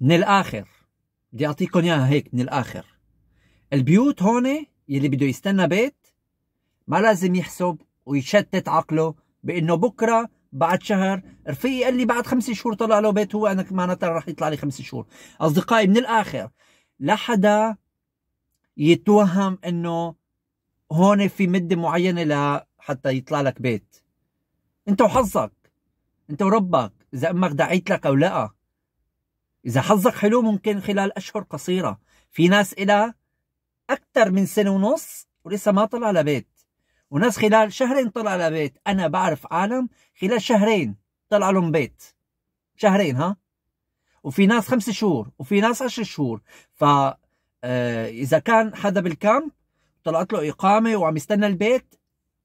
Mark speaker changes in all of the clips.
Speaker 1: من الآخر بدي أعطيكم إياها هيك من الآخر البيوت هون يلي بده يستنى بيت ما لازم يحسب ويشتت عقله بإنه بكرة بعد شهر رفيقي قال لي بعد خمس شهور طلع له بيت هو أنا معناتها رح يطلع لي خمس شهور أصدقائي من الآخر لا حدا يتوهم إنه هون في مدة معينة لحتى يطلع لك بيت انت وحظك انت وربك اذا امك دعيت لك او لا إذا حظك حلو ممكن خلال أشهر قصيرة في ناس إلى أكثر من سنة ونص ولسه ما طلع لبيت وناس خلال شهرين طلع لبيت أنا بعرف عالم خلال شهرين طلع لهم بيت شهرين ها وفي ناس خمس شهور وفي ناس عشر شهور ف آه، إذا كان حدا بالكامب طلعت له إقامة وعم يستنى البيت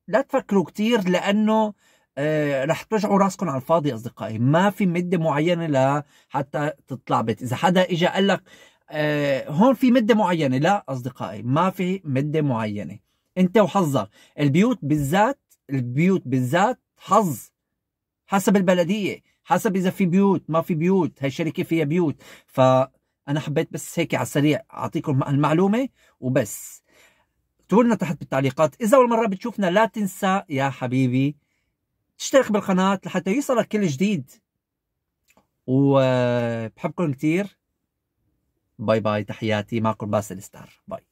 Speaker 1: لا تفكروا كتير لأنه آه، رح توجعوا راسكم على الفاضي اصدقائي ما في مده معينه لا حتى تطلع بيت اذا حدا اجى قال لك آه، هون في مده معينه لا اصدقائي ما في مده معينه انت وحظك البيوت بالذات البيوت بالذات حظ حسب البلديه حسب اذا في بيوت ما في بيوت هاي الشركه فيها بيوت فانا حبيت بس هيك على السريع اعطيكم المعلومه وبس اكتبوا لنا تحت بالتعليقات اذا اول مره بتشوفنا لا تنسى يا حبيبي تشترك بالقناة لحتى يصلك كل جديد وبحبكم كتير باي باي تحياتي معكم باسل ستار باي